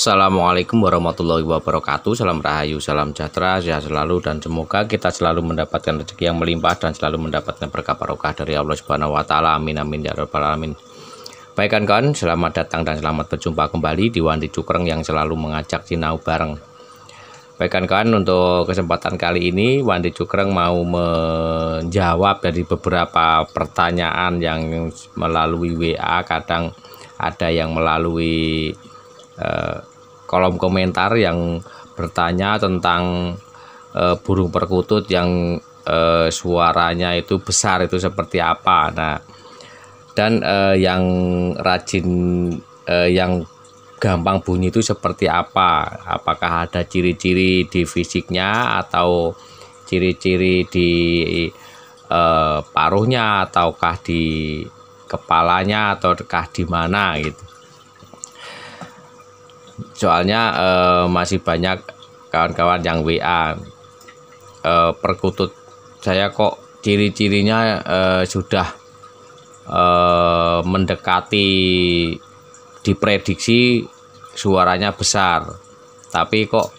Assalamualaikum warahmatullahi wabarakatuh Salam rahayu, salam sejahtera, sehat selalu Dan semoga kita selalu mendapatkan rezeki yang melimpah Dan selalu mendapatkan berkah barokah dari Allah subhanahu wa ta'ala Amin amin ya rabbal alamin Baik kan kawan selamat datang dan selamat berjumpa kembali di Wandi Cukreng yang selalu mengajak cinau bareng Baik kan kawan untuk kesempatan kali ini Wandi Cukreng mau menjawab dari beberapa pertanyaan yang melalui WA kadang ada yang melalui eh, kolom komentar yang bertanya tentang e, burung perkutut yang e, suaranya itu besar itu seperti apa. Nah, dan e, yang rajin e, yang gampang bunyi itu seperti apa? Apakah ada ciri-ciri di fisiknya atau ciri-ciri di e, paruhnya ataukah di kepalanya ataukah di mana gitu soalnya uh, masih banyak kawan-kawan yang WA uh, eh, perkutut saya kok ciri-cirinya uh, sudah uh, mendekati diprediksi suaranya besar tapi kok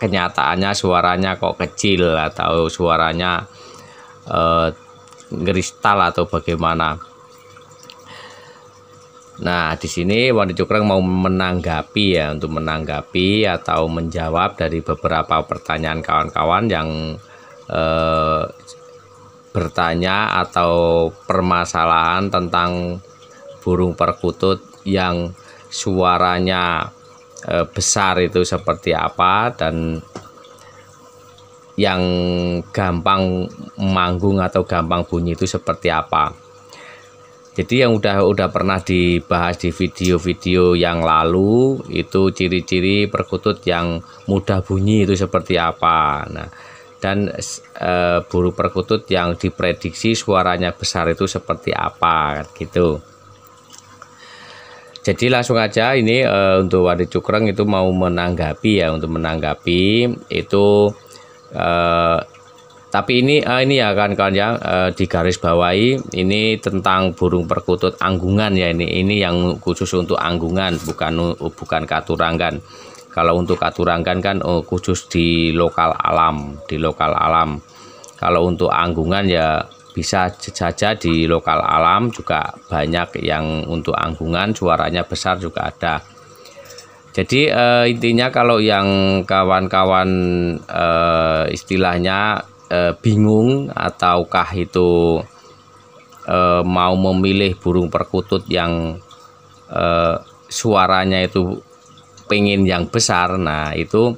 kenyataannya suaranya kok kecil atau suaranya uh, kristal atau bagaimana Nah, di sini Wandi Cukrang mau menanggapi ya untuk menanggapi atau menjawab dari beberapa pertanyaan kawan-kawan yang eh, bertanya atau permasalahan tentang burung perkutut yang suaranya eh, besar itu seperti apa dan yang gampang manggung atau gampang bunyi itu seperti apa. Jadi yang udah udah pernah dibahas di video-video yang lalu itu ciri-ciri perkutut yang mudah bunyi itu seperti apa. Nah, dan e, buru perkutut yang diprediksi suaranya besar itu seperti apa gitu. Jadi langsung aja ini e, untuk Wadi Cukreng itu mau menanggapi ya untuk menanggapi itu e, tapi ini uh, ini ya kan kawan ya uh, eh, di garis bawahi ini tentang burung perkutut anggungan ya ini ini yang khusus untuk anggungan bukan bukan katuranggan. Kalau untuk katuranggan kan uh, khusus di lokal alam di lokal alam. Kalau untuk anggungan ya bisa saja di lokal alam juga banyak yang untuk anggungan suaranya besar juga ada. Jadi uh, intinya kalau yang kawan-kawan uh, istilahnya e, bingung ataukah itu e, mau memilih burung perkutut yang e, suaranya itu pengen yang besar nah itu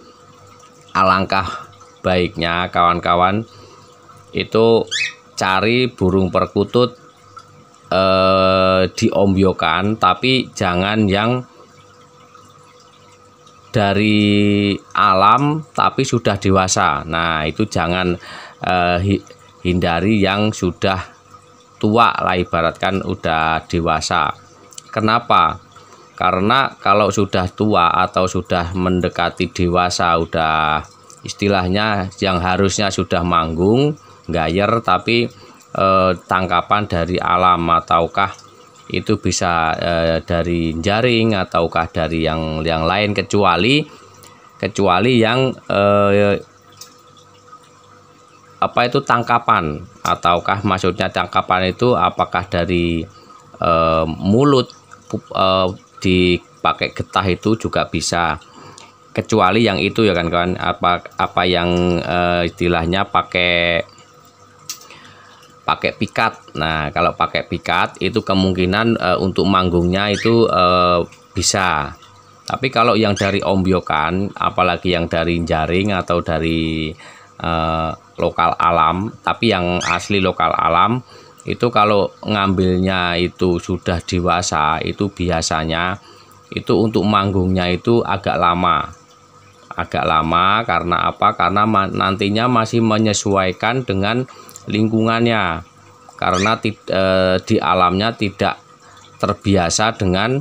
alangkah baiknya kawan-kawan itu cari burung perkutut eh, diombyokan tapi jangan yang dari alam tapi sudah dewasa. Nah, itu jangan eh, hindari yang sudah tua lah ibaratkan udah dewasa. Kenapa? Karena kalau sudah tua atau sudah mendekati dewasa udah istilahnya yang harusnya sudah manggung, gayer tapi eh, tangkapan dari alam ataukah itu bisa eh, dari jaring ataukah dari yang yang lain kecuali kecuali yang eh, apa itu tangkapan ataukah maksudnya tangkapan itu apakah dari eh, mulut eh, dipakai getah itu juga bisa kecuali yang itu ya kan kawan apa apa yang eh, istilahnya pakai pakai pikat. Nah, kalau pakai pikat itu kemungkinan e, untuk manggungnya itu e, bisa. Tapi kalau yang dari ombyokan, apalagi yang dari jaring atau dari e, lokal alam, tapi yang asli lokal alam itu kalau ngambilnya itu sudah dewasa itu biasanya itu untuk manggungnya itu agak lama agak lama karena apa karena nantinya masih menyesuaikan dengan lingkungannya karena e, di alamnya tidak terbiasa dengan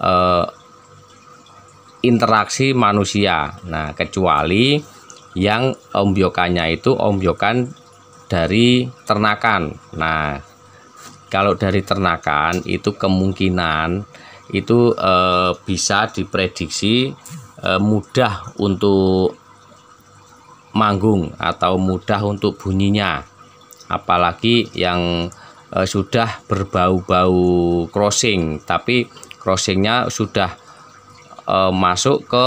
e, interaksi manusia. Nah, kecuali yang ombyokannya itu ombyokan dari ternakan. Nah, kalau dari ternakan itu kemungkinan itu e, bisa diprediksi e, mudah untuk manggung atau mudah untuk bunyinya apalagi yang e, sudah berbau-bau crossing tapi crossingnya sudah e, masuk ke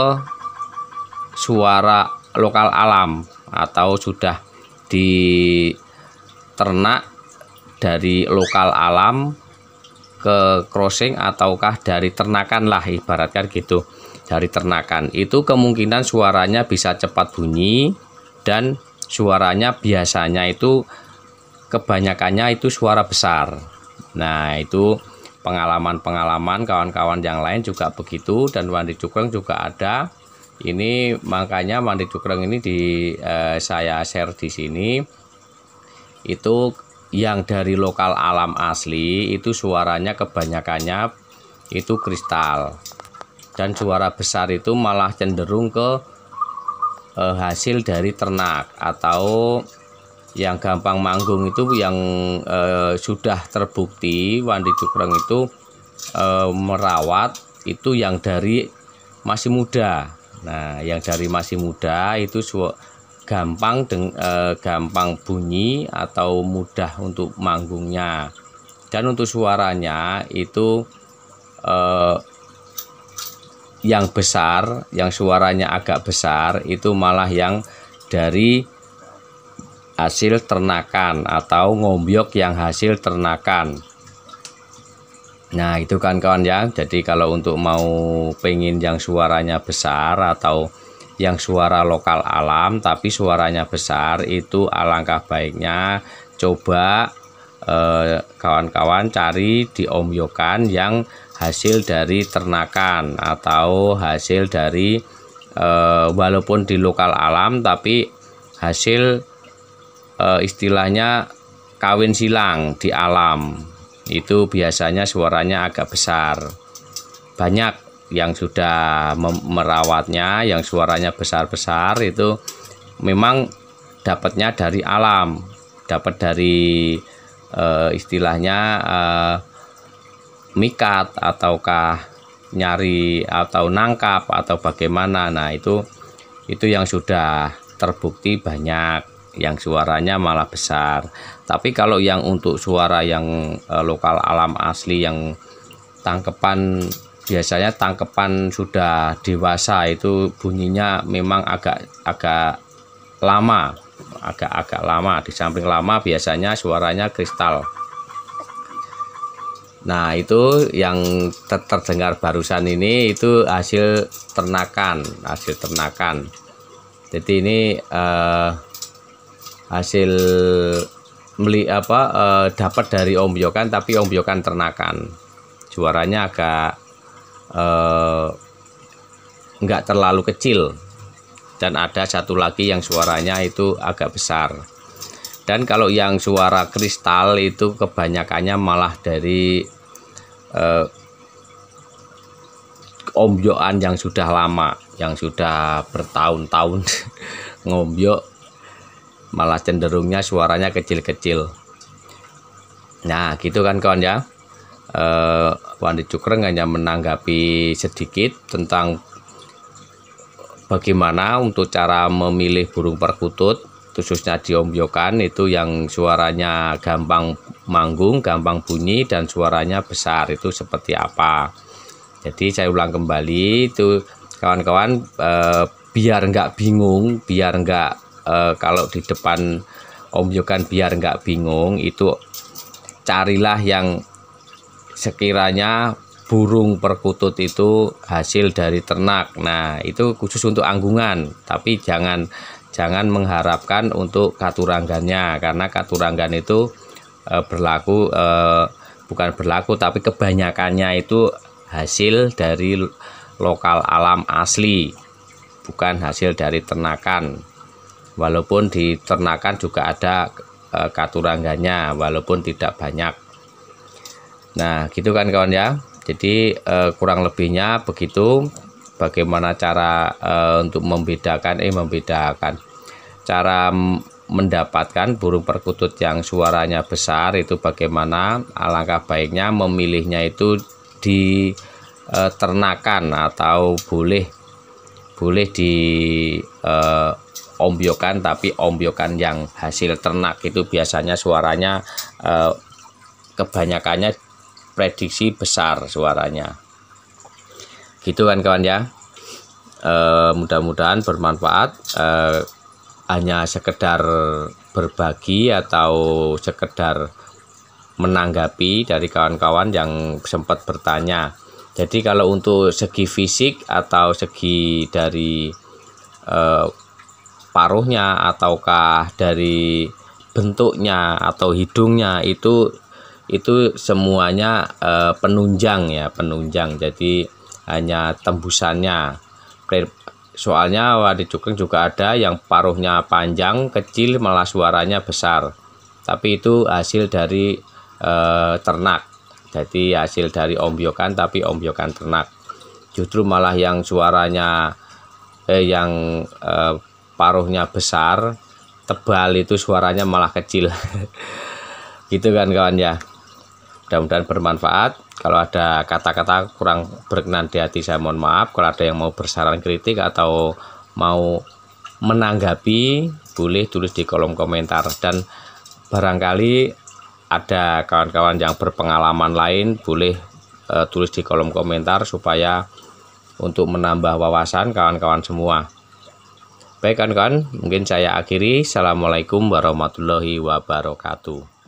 suara lokal alam atau sudah di ternak dari lokal alam ke crossing ataukah dari ternakan lah ibaratkan gitu dari ternakan itu kemungkinan suaranya bisa cepat bunyi dan suaranya biasanya itu kebanyakannya itu suara besar. Nah, itu pengalaman-pengalaman kawan-kawan yang lain juga begitu dan mandi cukreng juga ada. Ini makanya mandi cukreng ini di eh, saya share di sini. Itu yang dari lokal alam asli itu suaranya kebanyakannya itu kristal. Dan suara besar itu malah cenderung ke eh, hasil dari ternak atau yang gampang manggung itu yang eh, sudah terbukti Wandi Cukreng itu eh, merawat itu yang dari masih muda. Nah, yang dari masih muda itu gampang deng, eh, gampang bunyi atau mudah untuk manggungnya. Dan untuk suaranya itu eh, yang besar, yang suaranya agak besar itu malah yang dari hasil ternakan atau ngombyok yang hasil ternakan. Nah, itu kan kawan ya. Jadi kalau untuk mau pengen yang suaranya besar atau yang suara lokal alam tapi suaranya besar itu alangkah baiknya coba eh, kawan-kawan eh, cari diomyokan yang hasil dari ternakan atau hasil dari e, walaupun di lokal alam tapi hasil e, istilahnya kawin silang di alam itu biasanya suaranya agak besar banyak yang sudah merawatnya yang suaranya besar-besar itu memang dapatnya dari alam dapat dari e, istilahnya e, mikat ataukah nyari atau nangkap atau bagaimana nah itu itu yang sudah terbukti banyak yang suaranya malah besar tapi kalau yang untuk suara yang e, lokal alam asli yang tangkepan biasanya tangkepan sudah dewasa itu bunyinya memang agak agak lama agak-agak lama di samping lama biasanya suaranya kristal Nah, itu yang ter terdengar barusan ini itu hasil ternakan, hasil ternakan. Jadi ini eh, hasil beli apa eh, dapat dari ombyokan tapi ombyokan ternakan. suaranya agak eh, terlalu kecil dan ada satu lagi yang suaranya itu agak besar dan kalau yang suara kristal itu kebanyakannya malah dari eh, ombyoan yang sudah lama yang sudah bertahun-tahun ngombyok malah cenderungnya suaranya kecil-kecil nah gitu kan kawan ya eh, Wandi Cukreng hanya menanggapi sedikit tentang bagaimana untuk cara memilih burung perkutut khususnya diombyokan itu yang suaranya gampang manggung gampang bunyi dan suaranya besar itu seperti apa jadi saya ulang kembali itu kawan-kawan eh, biar nggak bingung biar nggak eh, kalau di depan Om Yogan biar nggak bingung itu carilah yang sekiranya burung perkutut itu hasil dari ternak. Nah, itu khusus untuk anggungan, tapi jangan jangan mengharapkan untuk katuranggannya karena katuranggan itu Eh, berlaku eh, bukan berlaku tapi kebanyakannya itu hasil dari lokal alam asli bukan hasil dari ternakan walaupun di ternakan juga ada eh, katurangganya walaupun tidak banyak nah gitu kan kawan ya jadi kurang lebihnya begitu bagaimana cara untuk membedakan eh membedakan cara mendapatkan burung perkutut yang suaranya besar itu bagaimana alangkah baiknya memilihnya itu di e, ternakan atau boleh boleh di e, eh, ombyokan tapi ombyokan yang hasil ternak itu biasanya suaranya e, kebanyakannya prediksi besar suaranya gitu kan kawan ya e, mudah-mudahan bermanfaat e, hanya sekedar berbagi atau sekedar menanggapi dari kawan-kawan yang sempat bertanya. Jadi kalau untuk segi fisik atau segi dari eh, paruhnya ataukah dari bentuknya atau hidungnya itu itu semuanya eh, penunjang ya, penunjang. Jadi hanya tembusannya Soalnya wadi cukeng juga ada yang paruhnya panjang, kecil, malah suaranya besar. Tapi itu hasil dari e, ternak. Jadi hasil dari ombyokan tapi ombyokan ternak. Justru malah yang suaranya eh, yang e, paruhnya besar, tebal itu suaranya malah kecil. gitu kan kawan ya mudah-mudahan bermanfaat kalau ada kata-kata kurang berkenan di hati saya mohon maaf kalau ada yang mau bersaran kritik atau mau menanggapi boleh tulis di kolom komentar dan barangkali ada kawan-kawan yang berpengalaman lain boleh e, tulis di kolom komentar supaya untuk menambah wawasan kawan-kawan semua baik kawan-kawan mungkin saya akhiri Assalamualaikum warahmatullahi wabarakatuh